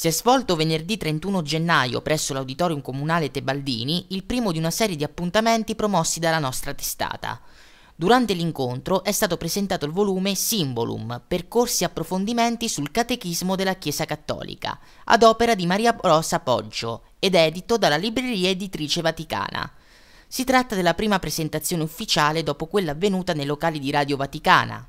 Si è svolto venerdì 31 gennaio presso l'Auditorium Comunale Tebaldini il primo di una serie di appuntamenti promossi dalla nostra testata. Durante l'incontro è stato presentato il volume Simbolum, percorsi e approfondimenti sul catechismo della Chiesa Cattolica, ad opera di Maria Rosa Poggio ed edito dalla Libreria Editrice Vaticana. Si tratta della prima presentazione ufficiale dopo quella avvenuta nei locali di Radio Vaticana,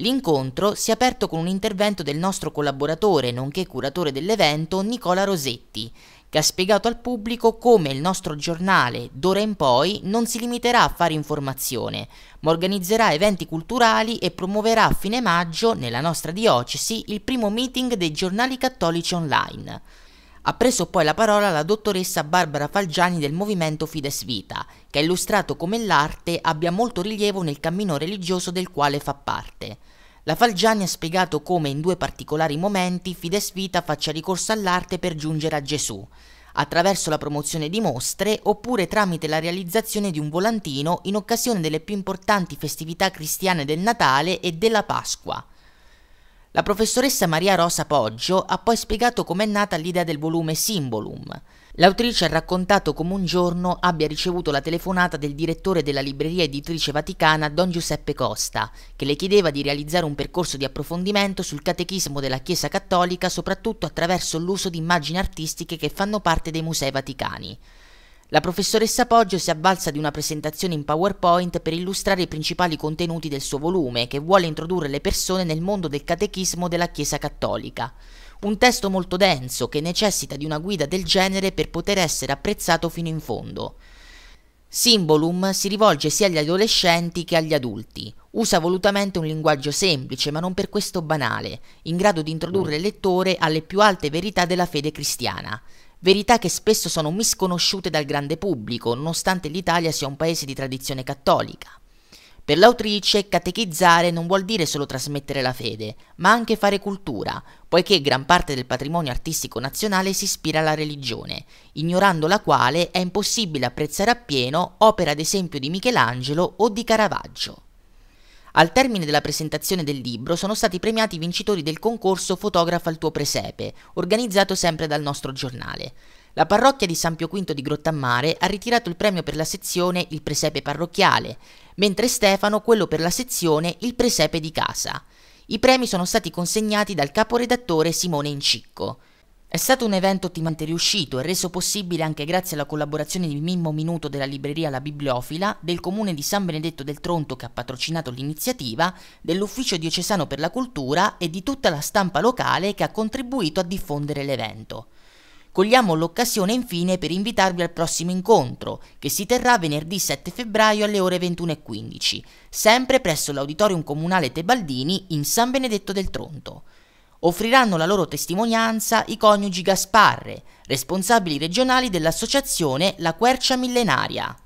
L'incontro si è aperto con un intervento del nostro collaboratore, nonché curatore dell'evento, Nicola Rosetti, che ha spiegato al pubblico come il nostro giornale, d'ora in poi, non si limiterà a fare informazione, ma organizzerà eventi culturali e promuoverà a fine maggio, nella nostra diocesi, il primo meeting dei giornali cattolici online. Ha preso poi la parola la dottoressa Barbara Falgiani del movimento Fides Vita, che ha illustrato come l'arte abbia molto rilievo nel cammino religioso del quale fa parte. La Falgiani ha spiegato come in due particolari momenti Fides Vita faccia ricorso all'arte per giungere a Gesù, attraverso la promozione di mostre oppure tramite la realizzazione di un volantino in occasione delle più importanti festività cristiane del Natale e della Pasqua. La professoressa Maria Rosa Poggio ha poi spiegato com'è nata l'idea del volume Simbolum. L'autrice ha raccontato come un giorno abbia ricevuto la telefonata del direttore della libreria editrice vaticana Don Giuseppe Costa, che le chiedeva di realizzare un percorso di approfondimento sul catechismo della Chiesa Cattolica soprattutto attraverso l'uso di immagini artistiche che fanno parte dei musei vaticani. La professoressa Poggio si avvalsa di una presentazione in PowerPoint per illustrare i principali contenuti del suo volume, che vuole introdurre le persone nel mondo del catechismo della Chiesa Cattolica. Un testo molto denso che necessita di una guida del genere per poter essere apprezzato fino in fondo. Symbolum si rivolge sia agli adolescenti che agli adulti. Usa volutamente un linguaggio semplice, ma non per questo banale, in grado di introdurre il lettore alle più alte verità della fede cristiana verità che spesso sono misconosciute dal grande pubblico, nonostante l'Italia sia un paese di tradizione cattolica. Per l'autrice, catechizzare non vuol dire solo trasmettere la fede, ma anche fare cultura, poiché gran parte del patrimonio artistico nazionale si ispira alla religione, ignorando la quale è impossibile apprezzare appieno opera ad esempio di Michelangelo o di Caravaggio. Al termine della presentazione del libro sono stati premiati i vincitori del concorso Fotografa il tuo presepe, organizzato sempre dal nostro giornale. La parrocchia di San Pio V di Grottammare ha ritirato il premio per la sezione Il presepe parrocchiale, mentre Stefano quello per la sezione Il presepe di casa. I premi sono stati consegnati dal caporedattore Simone Incicco. È stato un evento ottimamente riuscito e reso possibile anche grazie alla collaborazione di Mimmo Minuto della libreria La Bibliofila, del comune di San Benedetto del Tronto che ha patrocinato l'iniziativa, dell'ufficio diocesano per la cultura e di tutta la stampa locale che ha contribuito a diffondere l'evento. Cogliamo l'occasione infine per invitarvi al prossimo incontro, che si terrà venerdì 7 febbraio alle ore 21.15, sempre presso l'Auditorium Comunale Tebaldini in San Benedetto del Tronto offriranno la loro testimonianza i coniugi Gasparre, responsabili regionali dell'associazione La Quercia Millenaria.